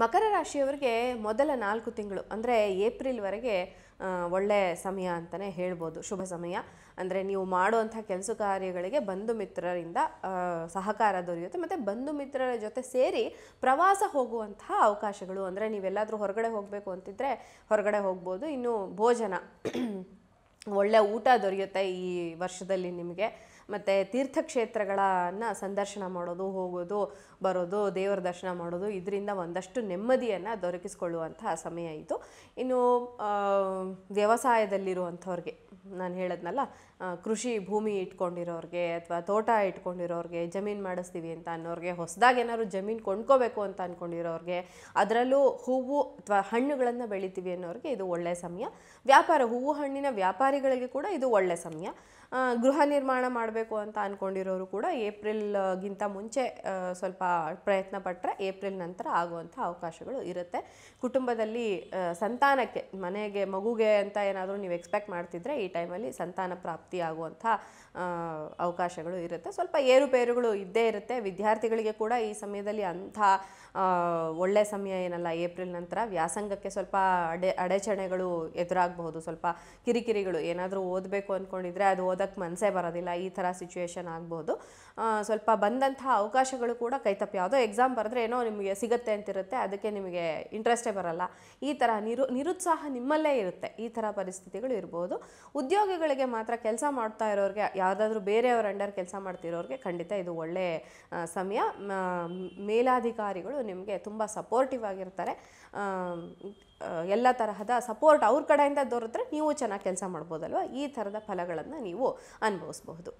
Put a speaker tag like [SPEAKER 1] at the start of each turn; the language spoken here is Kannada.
[SPEAKER 1] ಮಕರ ರಾಶಿಯವರಿಗೆ ಮೊದಲ ನಾಲ್ಕು ತಿಂಗಳು ಅಂದರೆ ಏಪ್ರಿಲ್ವರೆಗೆ ಒಳ್ಳೆ ಸಮಯ ಅಂತಲೇ ಹೇಳ್ಬೋದು ಶುಭ ಸಮಯ ಅಂದರೆ ನೀವು ಮಾಡುವಂಥ ಕೆಲಸ ಕಾರ್ಯಗಳಿಗೆ ಬಂಧು ಮಿತ್ರರಿಂದ ಸಹಕಾರ ದೊರೆಯುತ್ತೆ ಮತ್ತು ಬಂಧು ಮಿತ್ರರ ಜೊತೆ ಸೇರಿ ಪ್ರವಾಸ ಹೋಗುವಂತಹ ಅವಕಾಶಗಳು ಅಂದರೆ ನೀವೆಲ್ಲಾದರೂ ಹೊರಗಡೆ ಹೋಗಬೇಕು ಅಂತಿದ್ರೆ ಹೊರಗಡೆ ಹೋಗ್ಬೋದು ಇನ್ನು ಭೋಜನ ಒಳ್ಳೆ ಊಟ ದೊರೆಯುತ್ತೆ ಈ ವರ್ಷದಲ್ಲಿ ನಿಮಗೆ ಮತ್ತು ತೀರ್ಥಕ್ಷೇತ್ರಗಳನ್ನು ಸಂದರ್ಶನ ಮಾಡೋದು ಹೋಗೋದು ಬರೋದು ದೇವರ ದರ್ಶನ ಮಾಡೋದು ಇದರಿಂದ ಒಂದಷ್ಟು ನೆಮ್ಮದಿಯನ್ನು ದೊರಕಿಸ್ಕೊಳ್ಳುವಂತಹ ಸಮಯ ಇದು ಇನ್ನು ವ್ಯವಸಾಯದಲ್ಲಿರುವಂಥವ್ರಿಗೆ ನಾನು ಹೇಳದ್ನಲ್ಲ ಕೃಷಿ ಭೂಮಿ ಇಟ್ಕೊಂಡಿರೋರಿಗೆ ಅಥವಾ ತೋಟ ಇಟ್ಕೊಂಡಿರೋರಿಗೆ ಜಮೀನು ಮಾಡಿಸ್ತೀವಿ ಅಂತ ಅನ್ನೋರಿಗೆ ಹೊಸದಾಗಿ ಏನಾದ್ರು ಜಮೀನು ಕೊಂಡ್ಕೋಬೇಕು ಅಂತ ಅಂದ್ಕೊಂಡಿರೋರಿಗೆ ಅದರಲ್ಲೂ ಹೂವು ಅಥವಾ ಹಣ್ಣುಗಳನ್ನು ಬೆಳಿತೀವಿ ಅನ್ನೋರಿಗೆ ಇದು ಒಳ್ಳೆಯ ಸಮಯ ವ್ಯಾಪಾರ ಹೂವು ಹಣ್ಣಿನ ವ್ಯಾಪಾರಿಗಳಿಗೆ ಕೂಡ ಇದು ಒಳ್ಳೆಯ ಸಮಯ ಗೃಹ ನಿರ್ಮಾಣ ಮಾಡಬೇಕು ಅಂತ ಅಂದ್ಕೊಂಡಿರೋರು ಕೂಡ ಏಪ್ರಿಲ್ಗಿಂತ ಮುಂಚೆ ಸ್ವಲ್ಪ ಪ್ರಯತ್ನ ಪಟ್ಟರೆ ಏಪ್ರಿಲ್ ನಂತರ ಆಗುವಂಥ ಅವಕಾಶಗಳು ಇರುತ್ತೆ ಕುಟುಂಬದಲ್ಲಿ ಸಂತಾನಕ್ಕೆ ಮನೆಗೆ ಮಗುಗೆ ಅಂತ ಏನಾದರೂ ನೀವು ಎಕ್ಸ್ಪೆಕ್ಟ್ ಮಾಡ್ತಿದ್ರೆ ಈ ಟೈಮಲ್ಲಿ ಸಂತಾನ ಪ್ರಾಪ್ತಿ ಆಗುವಂಥ ಅವಕಾಶಗಳು ಇರುತ್ತೆ ಸ್ವಲ್ಪ ಏರುಪೇರುಗಳು ಇದ್ದೇ ಇರುತ್ತೆ ವಿದ್ಯಾರ್ಥಿಗಳಿಗೆ ಕೂಡ ಈ ಸಮಯದಲ್ಲಿ ಅಂಥ ಒಳ್ಳೆ ಸಮಯ ಏನಲ್ಲ ಏಪ್ರಿಲ್ ನಂತರ ವ್ಯಾಸಂಗಕ್ಕೆ ಸ್ವಲ್ಪ ಅಡೆ ಅಡಚಣೆಗಳು ಎದುರಾಗಬಹುದು ಸ್ವಲ್ಪ ಕಿರಿಕಿರಿಗಳು ಏನಾದರೂ ಓದಬೇಕು ಅಂದ್ಕೊಂಡಿದ್ರೆ ಅದು ಓದ ಓದೋಕ್ಕೆ ಮನಸ್ಸೇ ಬರೋದಿಲ್ಲ ಈ ಥರ ಸಿಚುವೇಶನ್ ಆಗ್ಬೋದು ಸ್ವಲ್ಪ ಬಂದಂತಹ ಅವಕಾಶಗಳು ಕೂಡ ಕೈತಪ್ಪಿ ಯಾವುದೋ ಎಕ್ಸಾಮ್ ಬರೆದ್ರೆ ಏನೋ ನಿಮಗೆ ಸಿಗುತ್ತೆ ಅಂತಿರುತ್ತೆ ಅದಕ್ಕೆ ನಿಮಗೆ ಇಂಟ್ರೆಸ್ಟೇ ಬರಲ್ಲ ಈ ಥರ ನಿರು ನಿರುತ್ಸಾಹ ನಿಮ್ಮಲ್ಲೇ ಇರುತ್ತೆ ಈ ಥರ ಪರಿಸ್ಥಿತಿಗಳು ಇರ್ಬೋದು ಉದ್ಯೋಗಿಗಳಿಗೆ ಮಾತ್ರ ಕೆಲಸ ಮಾಡ್ತಾ ಇರೋರಿಗೆ ಯಾವುದಾದ್ರೂ ಬೇರೆಯವ್ರ ಅಂಡರ್ ಕೆಲಸ ಮಾಡ್ತಿರೋರಿಗೆ ಖಂಡಿತ ಇದು ಒಳ್ಳೆಯ ಸಮಯ ಮೇಲಾಧಿಕಾರಿಗಳು ನಿಮಗೆ ತುಂಬ ಸಪೋರ್ಟಿವ್ ಆಗಿರ್ತಾರೆ ಎಲ್ಲ ತರಹದ ಸಪೋರ್ಟ್ ಅವ್ರ ಕಡೆಯಿಂದ ದೊರೆತರೆ ನೀವು ಚೆನ್ನಾಗಿ ಕೆಲಸ ಮಾಡ್ಬೋದಲ್ವ ಈ ಥರದ ಫಲಗಳನ್ನು ನೀವು ಅನುಭವಿಸಬಹುದು